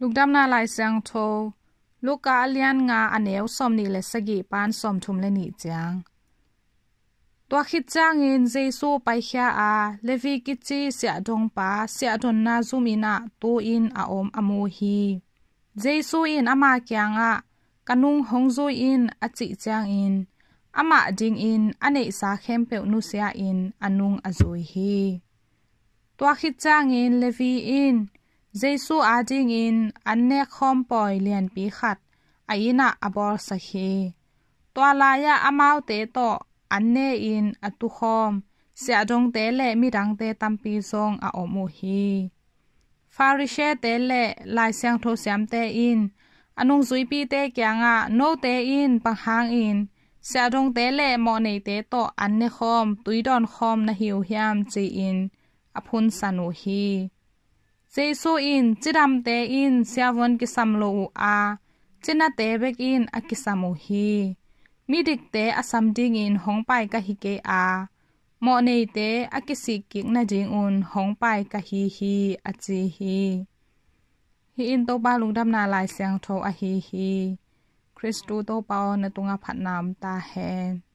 ลูกดำนาลายเสียงโทลูกกาเลียนงาอันเอวสมนี่และสกีปานสมทุมและหนีจังตัวคิดจ้างเงินเจสูไปเขียอาเลวีกิจีเสียดงปาเสียดนนาซูมินาตูอินอาอมอโมฮีเจสูอินอามาเกียงอะกันุงฮงซูอินอจิจ้างอินอามาดิงอินอันเอสาเข้มเปวนุเสียอินอนุงอจุยฮีตัวคิดจ้างเงินเลวีอินเจสูอาจิงอินอันเนคอมปอยเลียนปีขัดไอนาอบอลสเคตัวลายะอามาวเตโตอันเนอินอตุคอมเสียจงเตเลมีดังเตตัมปีซงออมูฮีฟาริเชเตเลลายเสียงโทเสียมเตอินอนุงซุยปีเตเกงอ่ะโนเตอินปังฮางอินเสียจงเตเลมอเนเตโตอันเนคอมตุยดอนคอมนะฮิวฮีมจีอินอพุนสนุฮีเจซูอินจิดมเตอินเซียวนกิสัมโลอูอาจินาเตเบกอินอากิสัมโอฮีมีดิกเตอาสัมดิงอินหงไปกะฮิเกอาโมเนเตอากิสิกิกนาจิงอุนหงไปกะฮีฮีอาจีฮีฮีอินโตบาลุงดำนาลายเซียงโทอาฮีฮีคริสตูโตปาวนตุงอภัดนามตาแฮน